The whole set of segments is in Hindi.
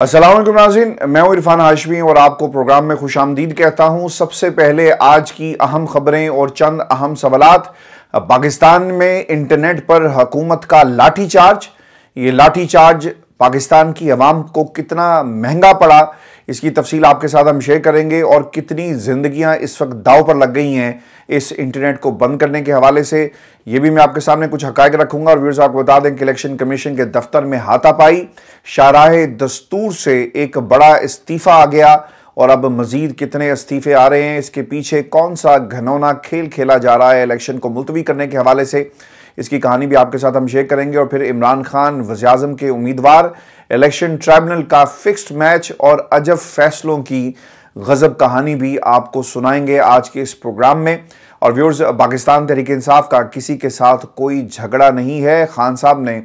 असलम नाजिन मैं इरफान हाशमी और आपको प्रोग्राम में खुश आमदीद कहता हूँ सबसे पहले आज की अहम खबरें और चंद अहम सवालत पाकिस्तान में इंटरनेट पर हकूमत का लाठी चार्ज ये लाठी चार्ज पाकिस्तान की आवाम को कितना महंगा पड़ा इसकी तफसील आपके साथ हम शेयर करेंगे और कितनी जिंदगियां इस वक्त दाव पर लग गई हैं इस इंटरनेट को बंद करने के हवाले से ये भी मैं आपके सामने कुछ हकायक रखूंगा और व्यूर्स आपको बता दें कि इलेक्शन कमीशन के दफ्तर में हाथापाई शाह दस्तूर से एक बड़ा इस्तीफ़ा आ गया और अब मजीद कितने इस्तीफे आ रहे हैं इसके पीछे कौन सा घनौना खेल खेला जा रहा है इलेक्शन को मुलतवी करने के हवाले से इसकी कहानी भी आपके साथ हम शेयर करेंगे और फिर इमरान खान वजी के उम्मीदवार इलेक्शन ट्राइब्यूनल का फिक्स्ड मैच और अजब फैसलों की गज़ब कहानी भी आपको सुनाएंगे आज के इस प्रोग्राम में और व्यूर्स पाकिस्तान तहरीक इंसाफ का किसी के साथ कोई झगड़ा नहीं है खान साहब ने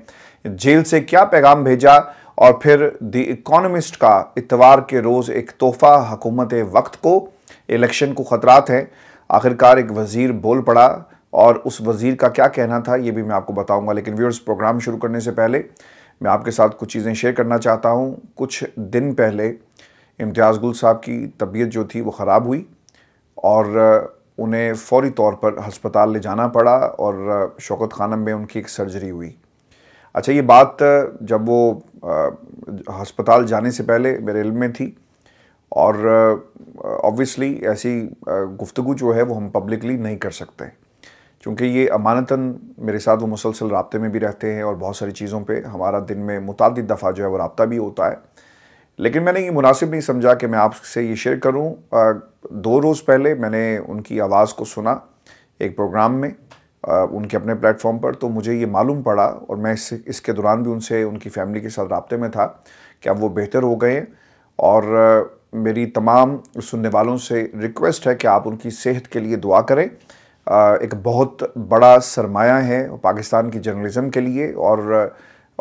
जेल से क्या पैगाम भेजा और फिर द इकोनमिस्ट का इतवार के रोज़ एक तोहफ़ा हुकूमत वक्त को इलेक्शन को ख़तरात हैं आखिरकार एक वज़ीर बोल पड़ा और उस वज़ीर का क्या कहना था ये भी मैं आपको बताऊंगा लेकिन व्यूअर्स प्रोग्राम शुरू करने से पहले मैं आपके साथ कुछ चीज़ें शेयर करना चाहता हूँ कुछ दिन पहले इम्तियाज़ गुल साहब की तबीयत जो थी वो ख़राब हुई और उन्हें फौरी तौर पर हस्पताल ले जाना पड़ा और शौकत खानम में उनकी एक सर्जरी हुई अच्छा ये बात जब वो हस्पताल जाने से पहले मेरे इल्म में थी और ऑब्वियसली ऐसी गुफ्तगु जो है वो हम पब्लिकली नहीं कर सकते चूँकि ये अमानता मेरे साथ वो मुसलसल रबते में भी रहते हैं और बहुत सारी चीज़ों पर हमारा दिन में मुतद दफ़ा जो है वो रबता भी होता है लेकिन मैंने ये मुनासिब नहीं समझा कि मैं आपसे ये शेयर करूँ दो रोज़ पहले मैंने उनकी आवाज़ को सुना एक प्रोग्राम में उनके अपने प्लेटफॉर्म पर तो मुझे ये मालूम पड़ा और मैं इस इसके दौरान भी उनसे उनकी फ़ैमिली के साथ रबते में था कि अब वो बेहतर हो गए और मेरी तमाम सुनने वालों से रिक्वेस्ट है कि आप उनकी सेहत के लिए दुआ करें एक बहुत बड़ा सरमाया है पाकिस्तान की जर्नलिज़म के लिए और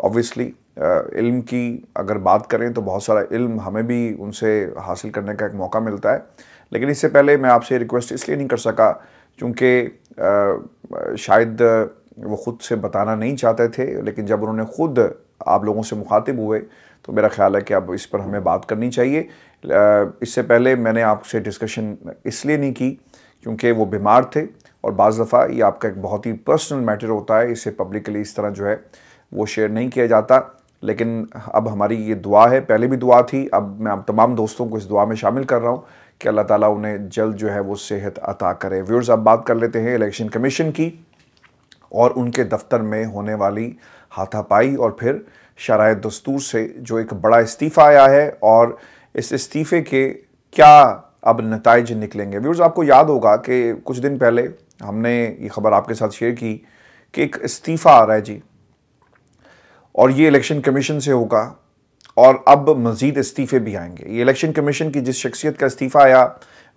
ऑब्वियसली इल्म की अगर बात करें तो बहुत सारा इल्म हमें भी उनसे हासिल करने का एक मौका मिलता है लेकिन इससे पहले मैं आपसे रिक्वेस्ट इसलिए नहीं कर सका क्योंकि शायद वो ख़ुद से बताना नहीं चाहते थे लेकिन जब उन्होंने ख़ुद आप लोगों से मुखातिब हुए तो मेरा ख्याल है कि अब इस पर हमें बात करनी चाहिए इससे पहले मैंने आपसे डिस्कशन इसलिए नहीं की क्योंकि वो बीमार थे और बज़ दफ़ा ये आपका एक बहुत ही पर्सनल मैटर होता है इसे पब्लिकली इस तरह जो है वो शेयर नहीं किया जाता लेकिन अब हमारी ये दुआ है पहले भी दुआ थी अब मैं आप तमाम दोस्तों को इस दुआ में शामिल कर रहा हूँ कि अल्लाह ताला उन्हें जल्द जो है वो सेहत अता करे व्यूर्स अब बात कर लेते हैं इलेक्शन कमीशन की और उनके दफ्तर में होने वाली हाथापाई और फिर शराय दस्तूर से जो एक बड़ा इस्तीफ़ा आया है और इस इस्तीफ़े के क्या अब नतज निकलेंगे व्यूर्स आपको याद होगा कि कुछ दिन पहले हमने ये खबर आपके साथ शेयर की कि एक इस्तीफ़ा आ रहा है जी और ये इलेक्शन कमीशन से होगा और अब मज़ीद इस्तीफ़े भी आएंगे ये इलेक्शन कमीशन की जिस शख्सियत का इस्तीफ़ा आया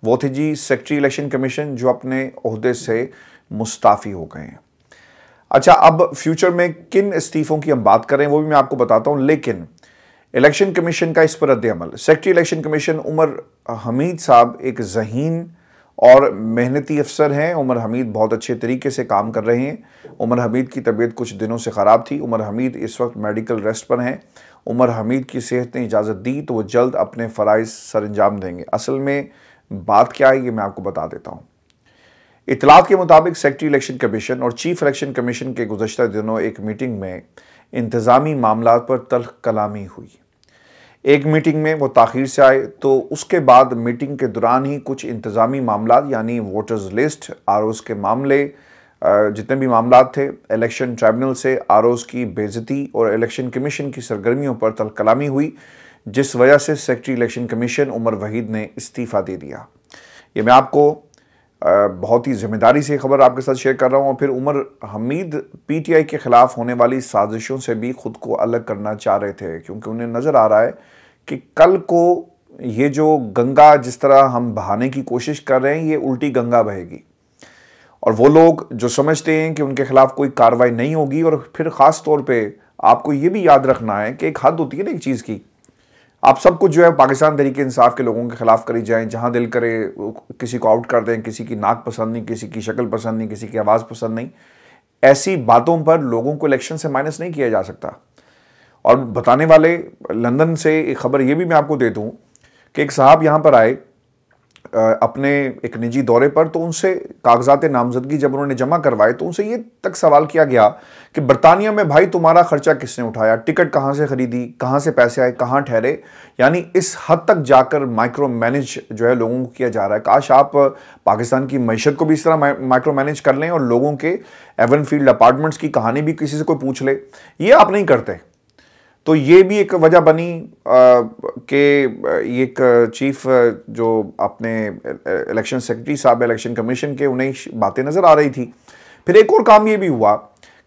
वो थे जी सेक्रेटरी इलेक्शन कमीशन जो अपने अहदे से मुस्ताफ़ी हो गए हैं अच्छा अब फ्यूचर में किन इस्तीफ़ों की हम बात करें वो भी मैं आपको बताता हूँ लेकिन इलेक्शन कमीशन का इस पर रद्द अमल secretary election commission Umar Hamid साहब एक जहीन और मेहनती अफसर हैं उमर हमीद बहुत अच्छे तरीके से काम कर रहे हैं उमर हमीद की तबीयत कुछ दिनों से ख़राब थी उमर हमीद इस वक्त मेडिकल रेस्ट पर हैं उमर हमीद की सेहत ने इजाज़त दी तो वो जल्द अपने फ़राइज सर अंजाम देंगे असल में बात क्या है ये मैं आपको बता देता हूँ इतलात के मुताबिक सेक्ट्री इलेक्शन कमीशन और चीफ इलेक्शन कमीशन के गुजशत दिनों एक मीटिंग में इंतज़ामी मामला पर तलख कलामी हुई एक मीटिंग में वो ताखिर से आए तो उसके बाद मीटिंग के दौरान ही कुछ इंतज़ामी मामला यानी वोटर्स लिस्ट आर के मामले जितने भी मामला थे इलेक्शन ट्राइब्यूनल से आर की बेजती और इलेक्शन कमीशन की सरगर्मियों पर तलकलामी हुई जिस वजह से secretary election commission Umar Wahid ने इस्तीफ़ा दे दिया ये मैं आपको बहुत ही ज़िम्मेदारी से खबर आपके साथ शेयर कर रहा हूँ और फिर उमर हमीद पीटीआई के ख़िलाफ़ होने वाली साजिशों से भी ख़ुद को अलग करना चाह रहे थे क्योंकि उन्हें नज़र आ रहा है कि कल को ये जो गंगा जिस तरह हम बहाने की कोशिश कर रहे हैं ये उल्टी गंगा बहेगी और वो लोग जो समझते हैं कि उनके खिलाफ कोई कार्रवाई नहीं होगी और फिर ख़ास तौर पे आपको ये भी याद रखना है कि एक हद होती है ना एक चीज़ की आप सब कुछ जो है पाकिस्तान तरीके इंसाफ के लोगों के ख़िलाफ़ करी जाए जहाँ दिल करे किसी को आउट कर दें किसी की नाक पसंद नहीं किसी की शक्ल पसंद नहीं किसी की आवाज़ पसंद नहीं ऐसी बातों पर लोगों को इलेक्शन से माइनस नहीं किया जा सकता और बताने वाले लंदन से एक खबर ये भी मैं आपको दे दूँ कि एक साहब यहाँ पर आए अपने एक निजी दौरे पर तो उनसे कागजात नामजदगी जब उन्होंने जमा करवाए तो उनसे ये तक सवाल किया गया कि बरतानिया में भाई तुम्हारा खर्चा किसने उठाया टिकट कहाँ से खरीदी कहाँ से पैसे आए कहाँ ठहरे यानी इस हद तक जाकर माइक्रो मैनेज जो है लोगों को किया जा रहा है काश आप पाकिस्तान की मीशत को भी इस तरह माइक्रो मैनेज कर लें और लोगों के एवन फील्ड अपार्टमेंट्स की कहानी भी किसी से कोई पूछ ले ये आप नहीं करते तो ये भी एक वजह बनी कि एक चीफ जो अपने इलेक्शन सेक्रेटरी साहब इलेक्शन कमीशन के उन्हें बातें नज़र आ रही थी फिर एक और काम ये भी हुआ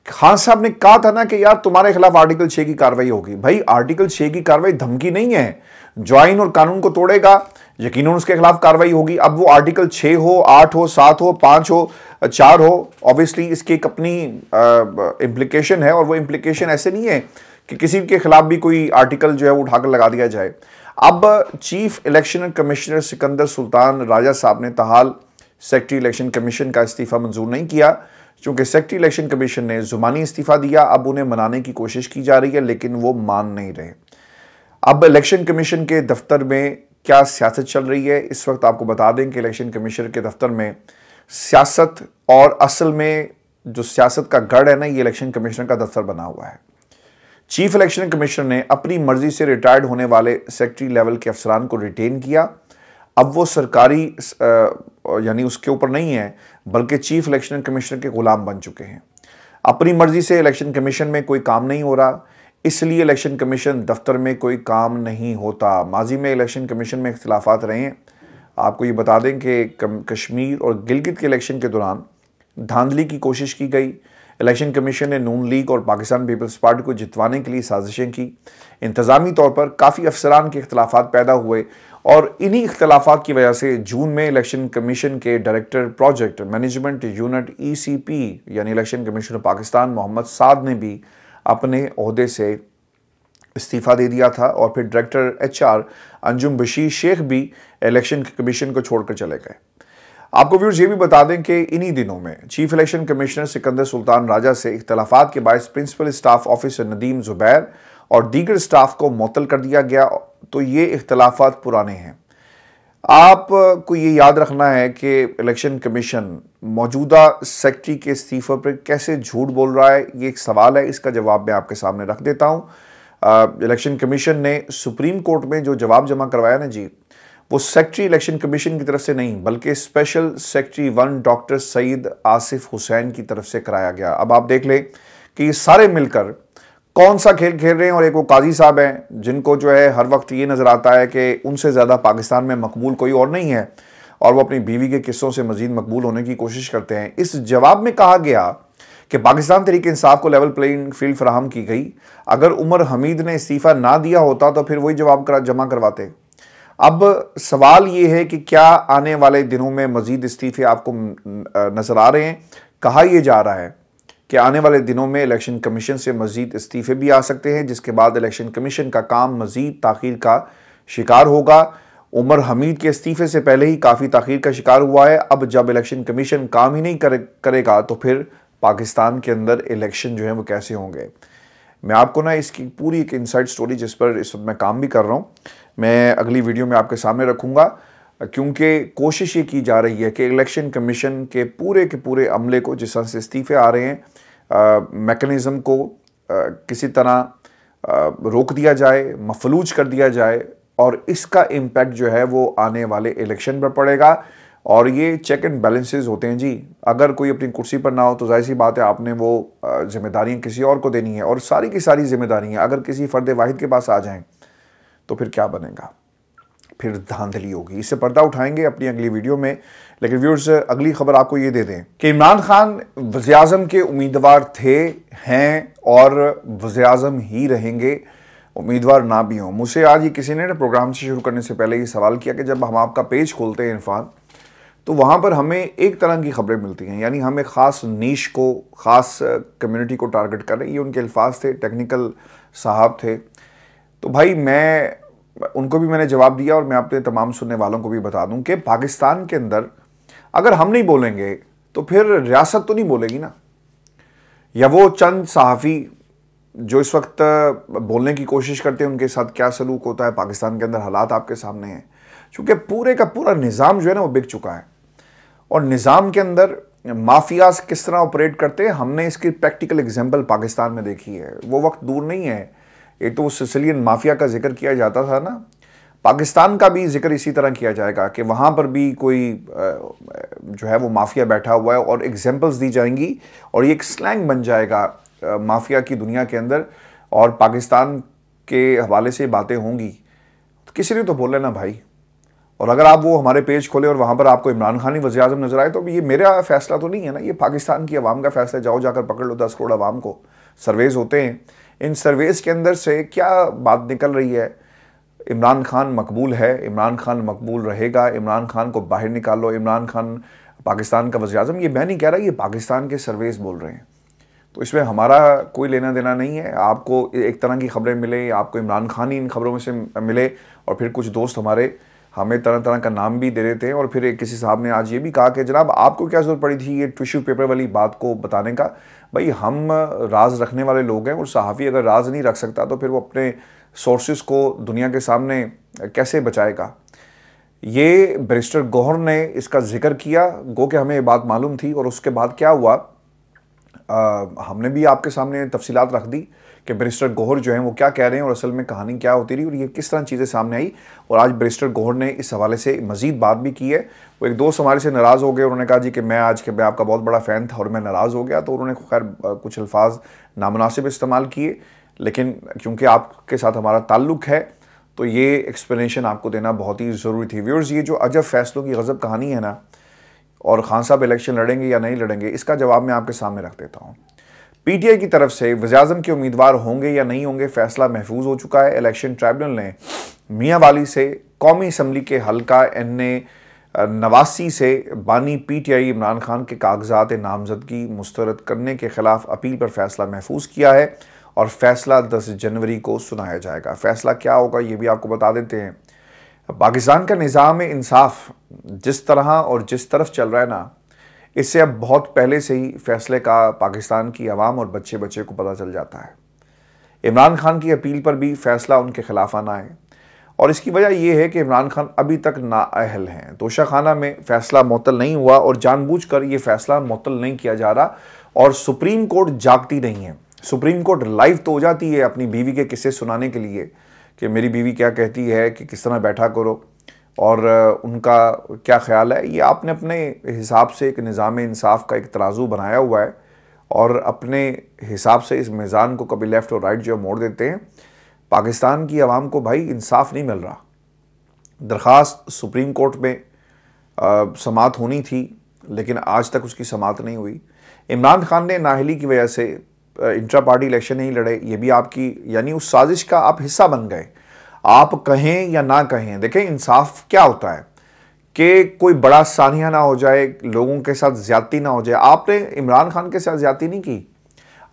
खान साहब ने कहा था ना कि यार तुम्हारे खिलाफ आर्टिकल छः की कार्रवाई होगी भाई आर्टिकल छः की कार्रवाई धमकी नहीं है ज्वाइन और कानून को तोड़ेगा यकीन उसके खिलाफ कार्रवाई होगी अब वो आर्टिकल छः हो आठ हो सात हो पाँच हो चार हो ऑब्वियसली इसकी एक अपनी इम्प्लीकेशन है और वो इम्प्लीकेशन ऐसे नहीं है कि किसी के खिलाफ भी कोई आर्टिकल जो है वो उठाकर लगा दिया जाए अब chief election commissioner Sikandar Sultan Raja साहब ने तहाल सेक्रेटरी इलेक्शन कमीशन का इस्तीफ़ा मंजूर नहीं किया क्योंकि सेक्रेटरी इलेक्शन कमीशन ने जुबानी इस्तीफ़ा दिया अब उन्हें मनाने की कोशिश की जा रही है लेकिन वो मान नहीं रहे अब इलेक्शन कमीशन के दफ्तर में क्या सियासत चल रही है इस वक्त आपको बता दें कि इलेक्शन कमीशन के दफ्तर में सियासत और असल में जो सियासत का गढ़ है ना ये इलेक्शन कमीशन का दफ्तर बना हुआ है चीफ इलेक्शन कमिश्नर ने अपनी मर्जी से रिटायर्ड होने वाले सेक्रेटरी लेवल के अफसरान को रिटेन किया अब वो सरकारी यानी उसके ऊपर नहीं है बल्कि चीफ इलेक्शन कमिश्नर के गुलाम बन चुके हैं अपनी मर्जी से इलेक्शन कमीशन में कोई काम नहीं हो रहा इसलिए इलेक्शन कमीशन दफ्तर में कोई काम नहीं होता माजी में इलेक्शन कमीशन में इख्तलाफा रहे हैं आपको ये बता दें कि कश्मीर और गिलगित के इलेक्शन के दौरान धांधली की कोशिश की गई इलेक्शन कमीशन ने नून लीग और पाकिस्तान पीपल्स पार्टी को जितवाने के लिए साजिशें की इंतज़ामी तौर पर काफ़ी अफसरान के अख्तिलाफ़ पैदा हुए और इन्हीं अख्तिलाफ की वजह से जून में इलेक्शन कमीशन के director project management unit P e यानी election commission of Pakistan Mohammad Saad ने भी अपने अहदे से इस्तीफ़ा दे दिया था और फिर डायरेक्टर एचआर अंजुम बशीर शेख भी इलेक्शन कमीशन को छोड़कर चले गए आपको व्यूर्स ये भी बता दें कि इन्हीं दिनों में chief election commissioner Sikandar Sultan Raja से इख्तलाफा के बायस principal staff officer Nadeem Zubair और दीगर स्टाफ को मुतल कर दिया गया तो ये इख्तलाफात पुराने हैं आप को ये याद रखना है कि इलेक्शन कमीशन मौजूदा सेक्रेटरी के इस्तीफे पर कैसे झूठ बोल रहा है ये एक सवाल है इसका जवाब मैं आपके सामने रख देता हूँ इलेक्शन कमीशन ने सुप्रीम कोर्ट में जो जवाब जमा करवाया ना जी वो सेक्रेटरी इलेक्शन कमीशन की तरफ से नहीं बल्कि special secretary one doctor Saeed Asif Hussain की तरफ से कराया गया अब आप देख लें कि ये सारे मिलकर कौन सा खेल खेल रहे हैं और एक वो काजी साहब हैं जिनको जो है हर वक्त ये नज़र आता है कि उनसे ज़्यादा पाकिस्तान में मकबूल कोई और नहीं है और वो अपनी बीवी के किस्सों से मजीद मकबूल होने की कोशिश करते हैं इस जवाब में कहा गया कि पाकिस्तान तरीके इंसाफ को लेवल प्लेइंग फील्ड फ्राहम की गई अगर उमर हमीद ने इस्तीफ़ा ना दिया होता तो फिर वही जवाब करा जमा करवाते अब सवाल ये है कि क्या आने वाले दिनों में मजीद इस्तीफे आपको नज़र आ रहे हैं कहा यह जा रहा है कि आने वाले दिनों में इलेक्शन कमीशन से मजीद इस्तीफे भी आ सकते हैं जिसके बाद इलेक्शन कमीशन का काम मजीद तखिर का शिकार होगा उमर हमीद के इस्तीफे से पहले ही काफ़ी तखीर का शिकार हुआ है अब जब इलेक्शन कमीशन काम ही नहीं करे करेगा तो फिर पाकिस्तान के अंदर इलेक्शन जो है वो कैसे होंगे मैं आपको ना इसकी पूरी एक इनसाइड स्टोरी जिस पर इस वक्त मैं काम भी कर रहा हूँ मैं अगली वीडियो में आपके सामने रखूँगा क्योंकि कोशिश ये की जा रही है कि इलेक्शन कमीशन के पूरे के पूरे अमले को जिस तरह से इस्तीफ़े आ रहे हैं मेकनिज़म को आ, किसी तरह आ, रोक दिया जाए मफलूज कर दिया जाए और इसका इम्पैक्ट जो है वो आने वाले इलेक्शन पर पड़ेगा और ये चेक एंड बैलेंसेस होते हैं जी अगर कोई अपनी कुर्सी पर ना हो तो जाहिर सी बात है आपने वो जिम्मेदारियाँ किसी और को देनी है और सारी की सारी जिम्मेदारियाँ अगर किसी फ़र्द वाहिद के पास आ जाएँ तो फिर क्या बनेगा फिर धांधली होगी इससे पर्दा उठाएंगे अपनी अगली वीडियो में लेकिन व्यूर्स अगली खबर आपको ये दे दें कि इमरान खान वजी अजम के उम्मीदवार थे हैं और वजी अजम ही रहेंगे उम्मीदवार ना भी हों मुझसे आज ही किसी ने ना प्रोग्राम से शुरू करने से पहले ये सवाल किया कि जब हम आपका पेज खोलते हैं इरफान तो वहाँ पर हमें एक तरह की खबरें मिलती हैं यानी हमें ख़ास नीश को ख़ास कम्युनिटी को टारगेट कर रहे हैं ये उनके अल्फाज थे टेक्निकल साहब थे तो भाई मैं उनको भी मैंने जवाब दिया और मैं अपने तमाम सुनने वालों को भी बता दूं कि पाकिस्तान के अंदर अगर हम नहीं बोलेंगे तो फिर रियासत तो नहीं बोलेगी ना या वो चंद सहाफ़ी जो इस वक्त बोलने की कोशिश करते हैं उनके साथ क्या सलूक होता है पाकिस्तान के अंदर हालात आपके सामने हैं चूँकि पूरे का पूरा निज़ाम जो है ना वो बिक चुका है और निज़ाम के अंदर माफियाज किस तरह ऑपरेट करते हैं हमने इसकी प्रैक्टिकल एग्जाम्पल पाकिस्तान में देखी है वो वक्त दूर नहीं है एक तो वो सिसिलियन माफिया का जिक्र किया जाता था ना पाकिस्तान का भी जिक्र इसी तरह किया जाएगा कि वहाँ पर भी कोई जो है वो माफिया बैठा हुआ है और एग्जाम्पल्स दी जाएंगी और ये एक स्लैंग बन जाएगा माफिया की दुनिया के अंदर और पाकिस्तान के हवाले से बातें होंगी तो किसी ने तो बोल ना भाई और अगर आप वो हमारे पेज खोले और वहाँ पर आपको इमरान खान ही वजी अजम नज़र आए तो ये मेरा फैसला तो नहीं है ना ये पाकिस्तान की आवाम का फैसला जाओ जाकर पकड़ लो दस करोड़ आवाम को सर्वेज़ होते हैं इन सर्वेस के अंदर से क्या बात निकल रही है इमरान खान मकबूल है इमरान खान मकबूल रहेगा इमरान खान को बाहर निकालो इमरान खान पाकिस्तान का वजी अजम ये मैं नहीं कह रहा ये पाकिस्तान के सर्वेस बोल रहे हैं तो इसमें हमारा कोई लेना देना नहीं है आपको एक तरह की खबरें मिले आपको इमरान खान ही इन खबरों में से मिले और फिर कुछ दोस्त हमारे हमें तरह तरह का नाम भी दे रहे थे और फिर एक किसी साहब ने आज ये भी कहा कि जनाब आपको क्या ज़रूरत पड़ी थी ये टिश्यू पेपर वाली बात को बताने का भाई हम राज रखने वाले लोग हैं और सहाफ़ी अगर राज नहीं रख सकता तो फिर वो अपने सोर्सेज को दुनिया के सामने कैसे बचाएगा ये बैरिस्टर गौहर ने इसका जिक्र किया गो कि हमें ये बात मालूम थी और उसके बाद क्या हुआ आ, हमने भी आपके सामने तफसीत रख दी कि ब्रिस्टर गोहर जो है वो क्या कह रहे हैं और असल में कहानी क्या होती रही और ये किस तरह चीज़ें सामने आई और आज ब्रिस्टर गोहर ने इस हवाले से मजीद बात भी की है वो एक दोस्त हमारे से नाराज़ हो गए उन्होंने कहा जी कि मैं आज के मैं आपका बहुत बड़ा फ़ैन था और मैं नाराज़ हो गया तो उन्होंने खैर कुछ अल्फाज नामनासिब इस्तेमाल किए लेकिन क्योंकि आपके साथ हमारा ताल्लुक है तो ये एक्सप्लेनेशन आपको देना बहुत ही ज़रूरी थी व्यूर्स ये जो अजब फैसलों की गज़ब कहानी है ना और खान साहब इलेक्शन लड़ेंगे या नहीं लड़ेंगे इसका जवाब मैं आपके सामने रख देता हूँ पीटीआई की तरफ से वजाजम के उम्मीदवार होंगे या नहीं होंगे फैसला महफूज हो चुका है इलेक्शन ट्राइब्यूनल ने मियाँ से कौमी असम्बली के हल्का एन ए नवासी से बानी पीटीआई इमरान खान के कागजात नामजदगी मुस्तरद करने के खिलाफ अपील पर फैसला महफूज किया है और फैसला 10 जनवरी को सुनाया जाएगा फैसला क्या होगा ये भी आपको बता देते हैं पाकिस्तान का निज़ाम इंसाफ जिस तरह और जिस तरफ चल रहा है ना इससे अब बहुत पहले से ही फैसले का पाकिस्तान की आवाम और बच्चे बच्चे को पता चल जाता है इमरान खान की अपील पर भी फैसला उनके खिलाफ आना है और इसकी वजह यह है कि इमरान खान अभी तक नाअहल हैं तोशाखाना में फैसला मुतल नहीं हुआ और जानबूझकर ये फैसला मुतल नहीं किया जा रहा और सुप्रीम कोर्ट जागती नहीं है सुप्रीम कोर्ट लाइव तो हो जाती है अपनी बीवी के किस्से सुनाने के लिए कि मेरी बीवी क्या कहती है कि किस तरह बैठा करो और उनका क्या ख्याल है ये आपने अपने हिसाब से एक निज़ाम इंसाफ का एक तराजू बनाया हुआ है और अपने हिसाब से इस मैज़ान को कभी लेफ़्ट और राइट जो मोड़ देते हैं पाकिस्तान की आवाम को भाई इंसाफ नहीं मिल रहा दरख्वास्त सुप्रीम कोर्ट में समात होनी थी लेकिन आज तक उसकी समात नहीं हुई इमरान खान ने नाहली की वजह से इंट्रा पार्टी इलेक्शन नहीं लड़े ये भी आपकी यानी उस साजिश का आप हिस्सा बन गए आप कहें या ना कहें देखें इंसाफ क्या होता है कि कोई बड़ा सानिया ना हो जाए लोगों के साथ ज्यादती ना हो जाए आपने इमरान खान के साथ ज्यादती नहीं की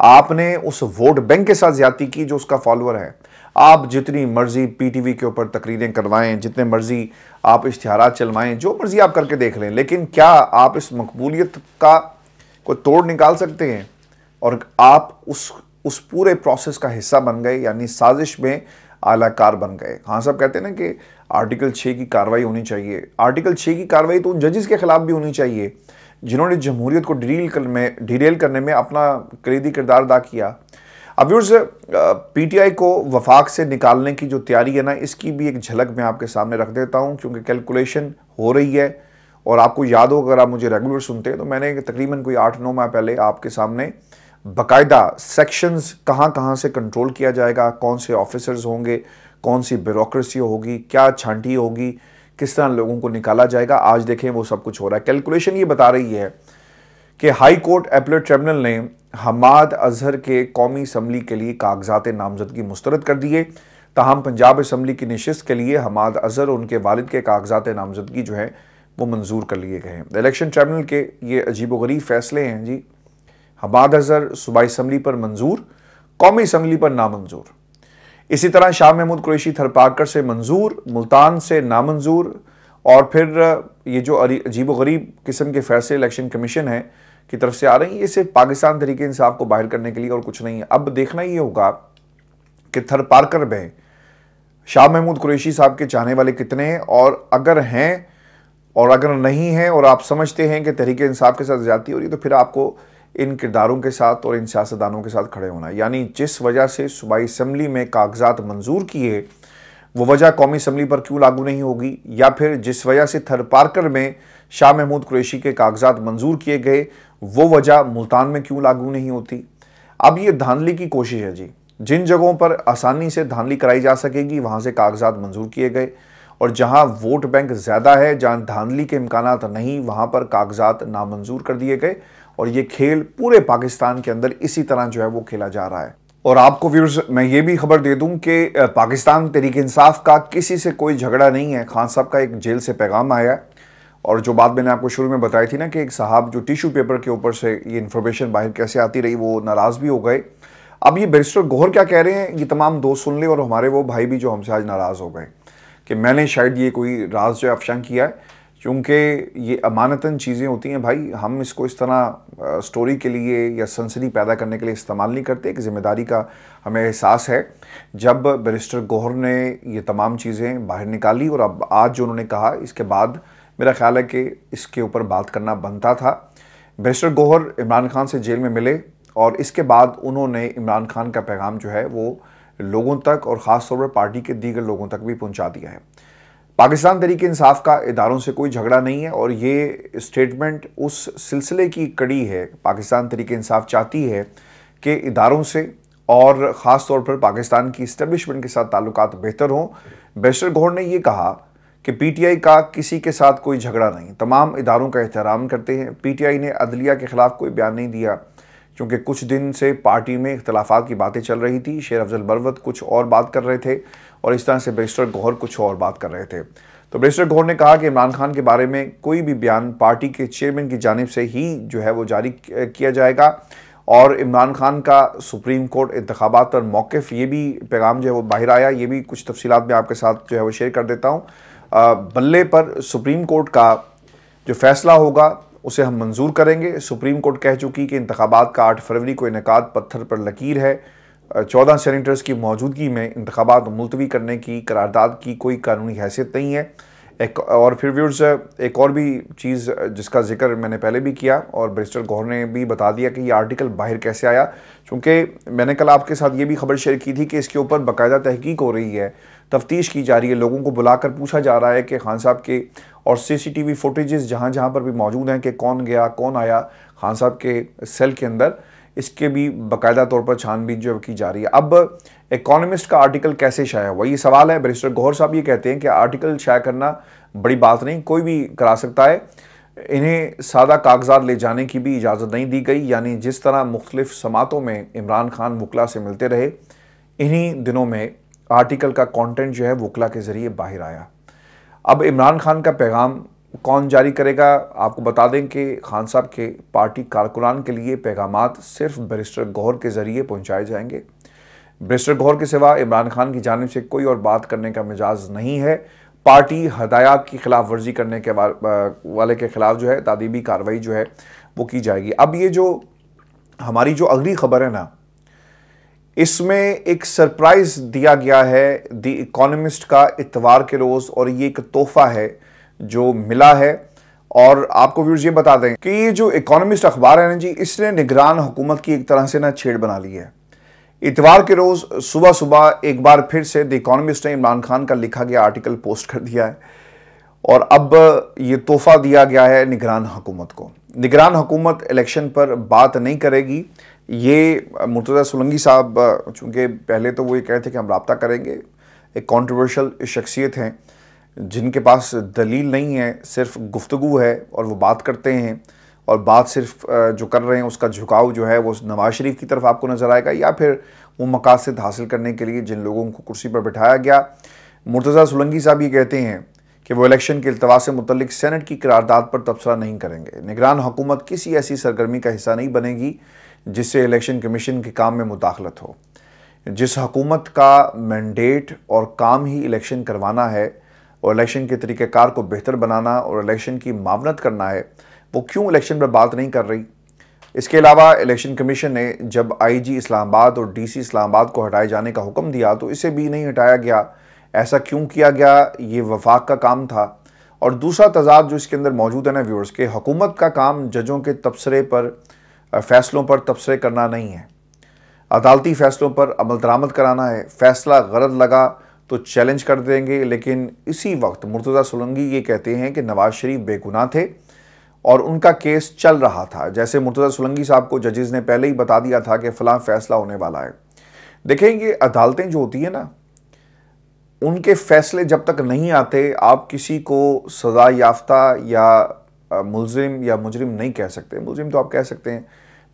आपने उस वोट बैंक के साथ ज्यादती की जो उसका फॉलोअर है आप जितनी मर्ज़ी पीटीवी के ऊपर तकरीरें करवाएं जितने मर्ज़ी आप इश्तहार चलवाएं जो मर्ज़ी आप करके देख लें लेकिन क्या आप इस मकबूलियत का कोई तोड़ निकाल सकते हैं और आप उस उस पूरे प्रोसेस का हिस्सा बन गए यानी साजिश में आलाकार बन गए हाँ साहब कहते हैं ना कि आर्टिकल छः की कार्रवाई होनी चाहिए आर्टिकल छः की कार्रवाई तो उन जजेस के खिलाफ भी होनी चाहिए जिन्होंने जमहूरियत को डील कर में डिरेल करने में अपना कलीदी किरदार अदा किया अब टी पीटीआई को वफाक से निकालने की जो तैयारी है ना इसकी भी एक झलक मैं आपके सामने रख देता हूँ क्योंकि कैलकुलेशन हो रही है और आपको याद हो अगर आप मुझे रेगुलर सुनते हैं तो मैंने तकरीबन कोई आठ नौ माह पहले आपके सामने बकायदा सेक्शंस कहाँ कहाँ से कंट्रोल किया जाएगा कौन से ऑफिसर्स होंगे कौन सी ब्यूरोसी होगी क्या छांटी होगी किस तरह लोगों को निकाला जाएगा आज देखें वो सब कुछ हो रहा है कैलकुलेशन ये बता रही है कि हाई कोर्ट एपलेट ट्रिब्यूनल ने हमाद अजहर के कौमी असम्बली के लिए कागजात नामजदगी मुस्तरद कर दिए तहम पंजाब असम्बली की नशस्त के लिए हमाद अजहर उनके वालद के कागजात नामजदगी जो है वो मंजूर कर लिए गए हैं इलेक्शन ट्रिब्यूनल के ये अजीब व गरीब फैसले हैं जी हबाद अजहर सूबाई असम्बली पर मंजूर कौमी इसम्बली पर नामंजूर इसी तरह शाह महमूद कुरैशी थरपाकर से मंजूर मुल्तान से नामंजूर और फिर ये जो अजीब गरीब किस्म के फैसले इलेक्शन कमीशन है की तरफ से आ रही है ये सिर्फ पाकिस्तान तरीके इंसाफ को बाहर करने के लिए और कुछ नहीं है अब देखना ये होगा कि थर पार्कर में शाह महमूद कुरेशी साहब के चाहने वाले कितने हैं और अगर हैं और अगर नहीं हैं और आप समझते हैं कि तरीके इंसाफ के साथ ज़्यादा हो रही है तो फिर आपको इन किरदारों के साथ और इन सियासतदानों के साथ खड़े होना यानी जिस वजह से सूबाई असम्बली में कागजात मंजूर किए वो वजह कौमी असम्बली पर क्यों लागू नहीं होगी या फिर जिस वजह से थर पार्कर में शाह महमूद कुरैशी के कागजात मंजूर किए गए वो वजह मुल्तान में क्यों लागू नहीं होती अब ये धांधली की कोशिश है जी जिन जगहों पर आसानी से धांधली कराई जा सकेगी वहाँ से कागजात मंजूर किए गए और जहाँ वोट बैंक ज़्यादा है जहाँ धांधली के इम्कान नहीं वहाँ पर कागजात नामंजूर कर दिए गए और ये खेल पूरे पाकिस्तान के अंदर इसी तरह जो है वो खेला जा रहा है और आपको व्यूर्स मैं ये भी खबर दे दूं कि पाकिस्तान तहरीक इंसाफ का किसी से कोई झगड़ा नहीं है खान साहब का एक जेल से पैगाम आया है और जो बात मैंने आपको शुरू में बताई थी ना कि एक साहब जो टिश्यू पेपर के ऊपर से ये इन्फॉर्मेशन बाहर कैसे आती रही वो नाराज़ भी हो गए अब ये बैरिस्टर गोहर क्या कह रहे हैं ये तमाम दोस्त सुन ले और हमारे वो भाई भी जो हमसे आज नाराज़ हो गए कि मैंने शायद ये कोई राज जो अफशा किया है क्योंकि ये अमानतन चीज़ें होती हैं भाई हम इसको इस तरह स्टोरी के लिए या सनसनी पैदा करने के लिए इस्तेमाल नहीं करते एक ज़िम्मेदारी का हमें एहसास है जब बैरिस्टर गोहर ने ये तमाम चीज़ें बाहर निकाली और अब आज जो उन्होंने कहा इसके बाद मेरा ख्याल है कि इसके ऊपर बात करना बनता था बैरिस्टर गोहर इमरान खान से जेल में मिले और इसके बाद उन्होंने इमरान खान का पैगाम जो है वो लोगों तक और ख़ास तौर पर पार्टी के दीगर लोगों तक भी पहुँचा दिया है पाकिस्तान तरीके इंसाफ का इदारों से कोई झगड़ा नहीं है और ये स्टेटमेंट उस सिलसिले की कड़ी है पाकिस्तान तरीके इंसाफ चाहती है कि इदारों से और ख़ास तौर पर पाकिस्तान की इस्टबलिशमेंट के साथ ताल्लुक बेहतर हों बेशर गौर ने यह कहा कि पीटीआई का किसी के साथ कोई झगड़ा नहीं तमाम इदारों का एहतराम करते हैं पीटीआई ने अदलिया के ख़िलाफ़ कोई बयान नहीं दिया क्योंकि कुछ दिन से पार्टी में इख्तलाफा की बातें चल रही थी शेर अफजल बरवत कुछ और बात कर रहे थे और इस तरह से बैरिस्टर गौहर कुछ और बात कर रहे थे तो बैरिस्टर गौहर ने कहा कि इमरान खान के बारे में कोई भी बयान पार्टी के चेयरमैन की जानब से ही जो है वो जारी किया जाएगा और इमरान खान का सुप्रीम कोर्ट इंतबात पर मौक़ ये भी पैगाम जो है वो बाहर आया ये भी कुछ तफसीत में आपके साथ जो है वो शेयर कर देता हूँ बल्ले पर सुप्रीम कोर्ट का जो फैसला होगा उसे हम मंजूर करेंगे सुप्रीम कोर्ट कह चुकी कि इंतबात का आठ फरवरी को इनका पत्थर पर लकीर है चौदह सेनेटर्स की मौजूदगी में इंतबात मुलतवी करने की करारदाद की कोई कानूनी हैसियत नहीं है एक और फिर व्यूर्स एक और भी चीज़ जिसका जिक्र मैंने पहले भी किया और बरिस्टर गौर ने भी बता दिया कि ये आर्टिकल बाहर कैसे आया क्योंकि मैंने कल आपके साथ ये भी खबर शेयर की थी कि इसके ऊपर बाकायदा तहकीक हो रही है तफ्तीश की जा रही है लोगों को बुलाकर पूछा जा रहा है कि खान साहब के और सीसीटीवी फुटेज जहाँ जहाँ पर भी मौजूद हैं कि कौन गया कौन आया खान साहब के सेल के अंदर इसके भी बाकायदा तौर पर छानबीन जो की जा रही है अब इकोनॉमिस्ट का आर्टिकल कैसे शाया हुआ ये सवाल है बैरिस्टर गौहर साहब ये कहते हैं कि आर्टिकल शाया करना बड़ी बात नहीं कोई भी करा सकता है इन्हें सादा कागजात ले जाने की भी इजाज़त नहीं दी गई यानी जिस तरह मुख्तलिफ समातों में इमरान खान वकला से मिलते रहे इन्हीं दिनों में आर्टिकल का कॉन्टेंट जो है वकला के ज़रिए बाहर आया अब इमरान खान का पैगाम कौन जारी करेगा आपको बता दें कि खान साहब के पार्टी कारकुनान के लिए पैगाम सिर्फ बैरिस्टर गौर के ज़रिए पहुंचाए जाएंगे बैरिस्टर गौर के सिवा इमरान खान की जानब से कोई और बात करने का मिजाज नहीं है पार्टी हदायत की खिलाफ वर्जी करने के वाले के ख़िलाफ़ जो है तदीबी कार्रवाई जो है वो की जाएगी अब ये जो हमारी जो अगली खबर है ना इसमें एक सरप्राइज़ दिया गया है द इकोनमिस्ट का इतवार के रोज़ और ये एक तोहफ़ा है जो मिला है और आपको व्यूर्स ये बता दें कि ये जो इकोनॉमिस्ट अखबार है ना जी इसने निगरान हुकूमत की एक तरह से ना छेड़ बना ली है इतवार के रोज़ सुबह सुबह एक बार फिर से द इकोनॉमिस्ट ने इमरान खान का लिखा गया आर्टिकल पोस्ट कर दिया है और अब ये तोहफा दिया गया है निगरान हुकूमत को निगरान हुकूमत इलेक्शन पर बात नहीं करेगी ये मुर्तज़ा सोलंगी साहब चूँकि पहले तो वो ये कह रहे थे कि हम रबता करेंगे एक कॉन्ट्रोवर्शल शख्सियत हैं जिनके पास दलील नहीं है सिर्फ गुफ्तगु है और वो बात करते हैं और बात सिर्फ जो कर रहे हैं उसका झुकाव जो है वो नवाज़ शरीफ की तरफ आपको नज़र आएगा या फिर वो मकासद हासिल करने के लिए जिन लोगों को कुर्सी पर बैठाया गया मुर्तज़ा सुलंगी साहब ये कहते हैं कि वो इलेक्शन के अल्तवा से मुतलिक सेनेट की करारदाद पर तबसरा नहीं करेंगे निगरान हुकूमत किसी ऐसी सरगर्मी का हिस्सा नहीं बनेगी जिससे इलेक्शन कमीशन के काम में मुदाखलत हो जिस हकूमत का मैंडेट और काम ही इलेक्शन करवाना है और इलेक्शन के तरीक़ार को बेहतर बनाना और इलेक्शन की मावनत करना है वो क्यों इलेक्शन पर बात नहीं कर रही इसके अलावा इलेक्शन कमीशन ने जब आईजी इस्लामाबाद और डीसी इस्लामाबाद को हटाए जाने का हुक्म दिया तो इसे भी नहीं हटाया गया ऐसा क्यों किया गया ये वफाक का काम था और दूसरा तजाद जो इसके अंदर मौजूद है ना व्यूअर्स के हुकूमत का काम जजों के तबसरे पर फ़ैसलों पर तबसरे करना नहीं है अदालती फ़ैसलों पर अमल दरामद कराना है फ़ैसला गलत लगा तो चैलेंज कर देंगे लेकिन इसी वक्त मुर्तज़ा सोलंगी ये कहते हैं कि नवाज शरीफ बेगुनाह थे और उनका केस चल रहा था जैसे मुर्तज़ा सोलंगी साहब को जजेज़ ने पहले ही बता दिया था कि फलां फ़ैसला होने वाला है देखें ये अदालतें जो होती हैं ना उनके फैसले जब तक नहीं आते आप किसी को सज़ा याफ्ता या मुलजिम या मुजरिम नहीं कह सकते मुलजिम तो आप कह सकते हैं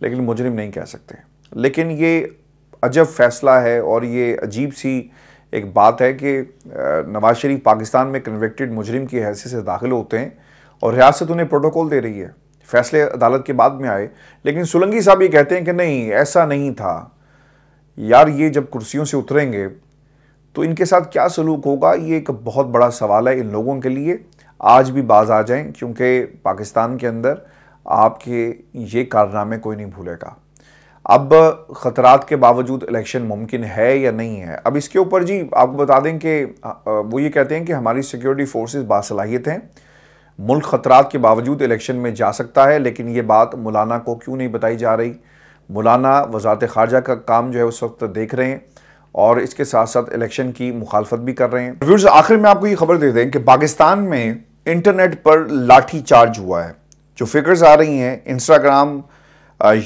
लेकिन मुजरिम नहीं कह सकते लेकिन ये अजब फ़ैसला है और ये अजीब सी एक बात है कि नवाज शरीफ पाकिस्तान में कन्विक्टेड मुजरिम की हैसियत से दाखिल होते हैं और रियासत उन्हें प्रोटोकॉल दे रही है फैसले अदालत के बाद में आए लेकिन सुलंगी साहब ये कहते हैं कि नहीं ऐसा नहीं था यार ये जब कुर्सियों से उतरेंगे तो इनके साथ क्या सलूक होगा ये एक बहुत बड़ा सवाल है इन लोगों के लिए आज भी बाज आ जाएं क्योंकि पाकिस्तान के अंदर आपके ये कारनामे कोई नहीं भूलेगा अब ख़तरात के बावजूद इलेक्शन मुमकिन है या नहीं है अब इसके ऊपर जी आपको बता दें कि वो ये कहते हैं कि हमारी सिक्योरिटी फोर्सेस बासलाहियत हैं मुल्क ख़तरात के बावजूद इलेक्शन में जा सकता है लेकिन ये बात मौलाना को क्यों नहीं बताई जा रही मौलाना वजारत खारजा का काम जो है उस वक्त देख रहे हैं और इसके साथ साथ इलेक्शन की मुखालफत भी कर रहे हैं व्यूर्स आखिर में आपको ये खबर दे दें कि पाकिस्तान में इंटरनेट पर लाठी चार्ज हुआ है जो फिगर्स आ रही हैं Instagram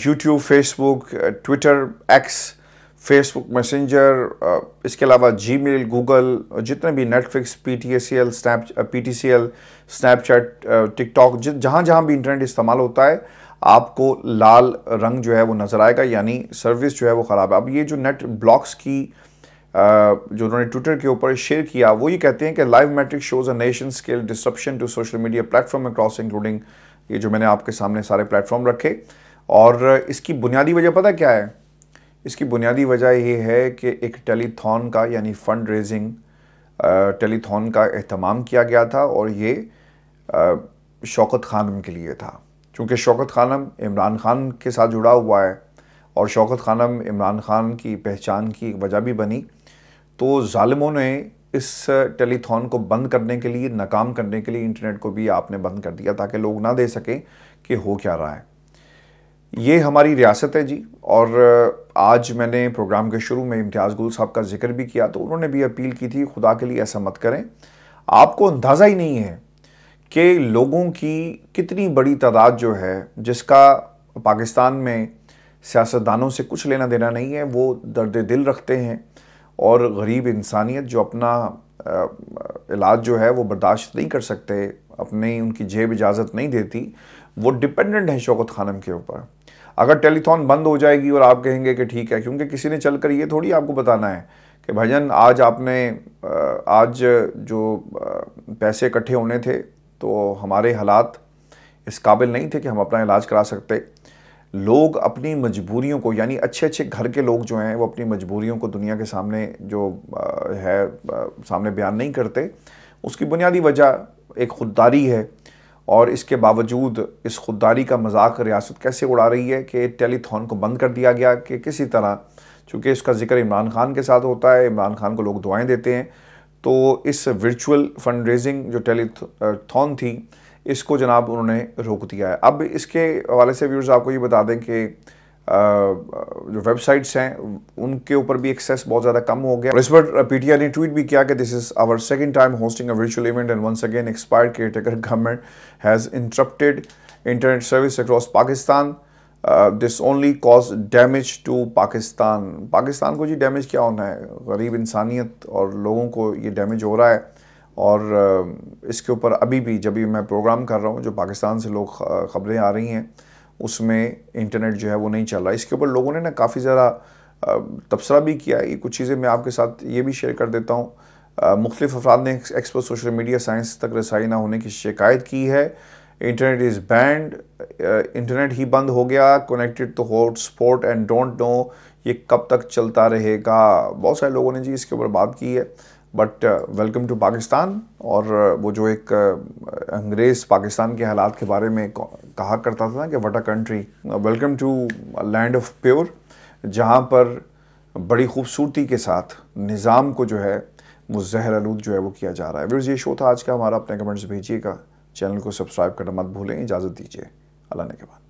YouTube Facebook Twitter X Facebook Messenger इसके अलावा जी मेल गूगल जितने भी Netflix P T S C L snap P T C L Snapchat TikTok जहाँ जहाँ भी इंटरनेट इस्तेमाल होता है आपको लाल रंग जो है वो नज़र आएगा यानी सर्विस जो है वो ख़राब है अब ये जो नेट ब्लॉक्स की uh, जो उन्होंने ट्विटर के ऊपर शेयर किया वो ये कहते हैं कि live metric shows a nation scale disruption to social media platform across including ये जो मैंने आपके सामने सारे प्लेटफॉर्म रखे और इसकी बुनियादी वजह पता क्या है इसकी बुनियादी वजह ये है कि एक टेलीथॉन का यानी फ़ंड रेजिंग टेलीथॉन का अहतमाम किया गया था और ये शौकत खानम के लिए था क्योंकि शौकत खानम इमरान खान के साथ जुड़ा हुआ है और शौकत खानम इमरान खान की पहचान की वजह भी बनी तो ालमों ने इस टेलीथॉन को बंद करने के लिए नाकाम करने के लिए इंटरनेट को भी आपने बंद कर दिया ताकि लोग ना दे सकें कि हो क्या रहा है ये हमारी रियासत है जी और आज मैंने प्रोग्राम के शुरू में इम्तियाज़ गुल साहब का जिक्र भी किया तो उन्होंने भी अपील की थी खुदा के लिए ऐसा मत करें आपको अंदाज़ा ही नहीं है कि लोगों की कितनी बड़ी तादाद जो है जिसका पाकिस्तान में सियासतदानों से कुछ लेना देना नहीं है वो दर्द दिल रखते हैं और गरीब इंसानियत जो अपना इलाज जो है वो बर्दाश्त नहीं कर सकते अपनी उनकी जेब इजाज़त नहीं देती वो डिपेंडेंट हैं शौकत खानम के ऊपर अगर टेलीथॉन बंद हो जाएगी और आप कहेंगे कि ठीक है क्योंकि किसी ने चल कर ये थोड़ी आपको बताना है कि भजन आज आपने आज जो पैसे इकट्ठे होने थे तो हमारे हालात इस काबिल नहीं थे कि हम अपना इलाज करा सकते लोग अपनी मजबूरियों को यानी अच्छे अच्छे घर के लोग जो हैं वो अपनी मजबूरियों को दुनिया के सामने जो है सामने बयान नहीं करते उसकी बुनियादी वजह एक खुददारी है और इसके बावजूद इस खुददारी का मजाक रियासत कैसे उड़ा रही है कि टेलीथॉन को बंद कर दिया गया कि किसी तरह चूँकि इसका जिक्र इमरान खान के साथ होता है इमरान खान को लोग दुआएँ देते हैं तो इस वर्चुअल फंड रेजिंग जो टेलीथॉन थी इसको जनाब उन्होंने रोक दिया है अब इसके हवाले से व्यूर्स आपको ये बता दें कि जो वेबसाइट्स हैं उनके ऊपर भी एक्सेस बहुत ज़्यादा कम हो गया और इस पर पीटीआई ने ट्वीट भी किया कि this is our second time hosting a virtual event and once again expired caretaker government has interrupted internet service across Pakistan this only cause damage to Pakistan Pakistan को जी डैमेज क्या होना है गरीब इंसानियत और लोगों को ये डैमेज हो रहा है और इसके ऊपर अभी भी जब भी मैं प्रोग्राम कर रहा हूँ जो पाकिस्तान से लोग खबरें आ रही हैं उसमें इंटरनेट जो है वो नहीं चल रहा इसके ऊपर लोगों ने ना काफ़ी ज़्यादा तबसरा भी किया है कुछ चीज़ें मैं आपके साथ ये भी शेयर कर देता हूँ मुख्तफ अफराद ने एक्सपर्ट सोशल मीडिया साइंस तक रसाई ना होने की शिकायत की है इंटरनेट इज़ बैंड इंटरनेट ही बंद हो गया connected to hotspot and don't know ये कब तक चलता रहेगा बहुत सारे लोगों ने जी इसके ऊपर बात की है बट वेलकम टू पाकिस्तान और uh, वो जो एक uh, अंग्रेज़ पाकिस्तान के हालात के बारे में कहा करता था कि what a country welcome to land of pure जहाँ पर बड़ी खूबसूरती के साथ निज़ाम को जो है वो जहर आलूद जो है वो किया जा रहा है व्यवर्स ये शो था आज का हमारा अपने कमेंट्स भेजिएगा चैनल को सब्सक्राइब करना मत भूलें इजाज़त दीजिए अल्लाह ने के बाद